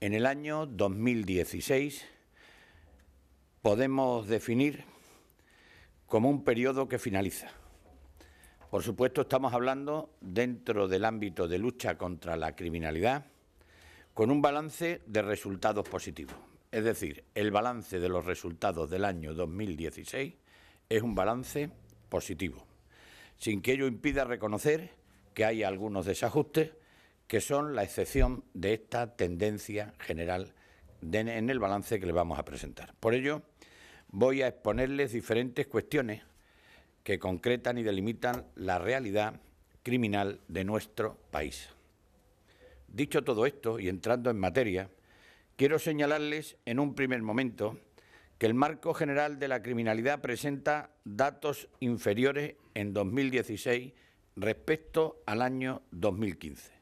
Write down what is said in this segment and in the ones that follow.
En el año 2016 podemos definir como un periodo que finaliza. Por supuesto, estamos hablando dentro del ámbito de lucha contra la criminalidad con un balance de resultados positivos. Es decir, el balance de los resultados del año 2016 es un balance positivo, sin que ello impida reconocer que hay algunos desajustes que son la excepción de esta tendencia general en el balance que les vamos a presentar. Por ello, voy a exponerles diferentes cuestiones que concretan y delimitan la realidad criminal de nuestro país. Dicho todo esto y entrando en materia, quiero señalarles en un primer momento que el marco general de la criminalidad presenta datos inferiores en 2016 respecto al año 2015.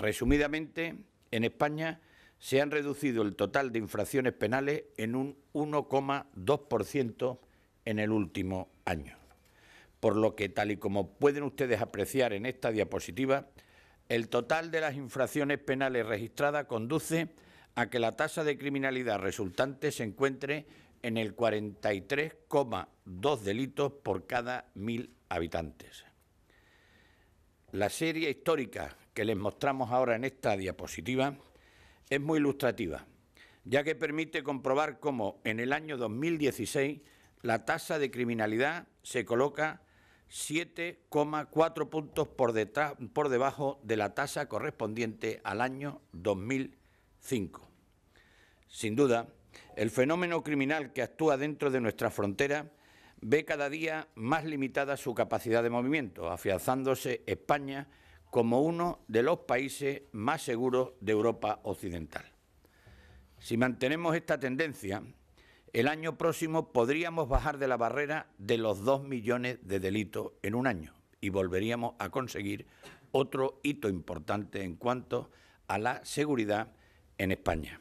Resumidamente, en España se han reducido el total de infracciones penales en un 1,2% en el último año. Por lo que, tal y como pueden ustedes apreciar en esta diapositiva, el total de las infracciones penales registradas conduce a que la tasa de criminalidad resultante se encuentre en el 43,2 delitos por cada mil habitantes. La serie histórica que les mostramos ahora en esta diapositiva es muy ilustrativa, ya que permite comprobar cómo en el año 2016 la tasa de criminalidad se coloca 7,4 puntos por, debajo de la tasa correspondiente al año 2005. Sin duda, el fenómeno criminal que actúa dentro de nuestra frontera ve cada día más limitada su capacidad de movimiento, afianzándose España como uno de los países más seguros de Europa Occidental. Si mantenemos esta tendencia, el año próximo podríamos bajar de la barrera de los dos millones de delitos en un año y volveríamos a conseguir otro hito importante en cuanto a la seguridad en España.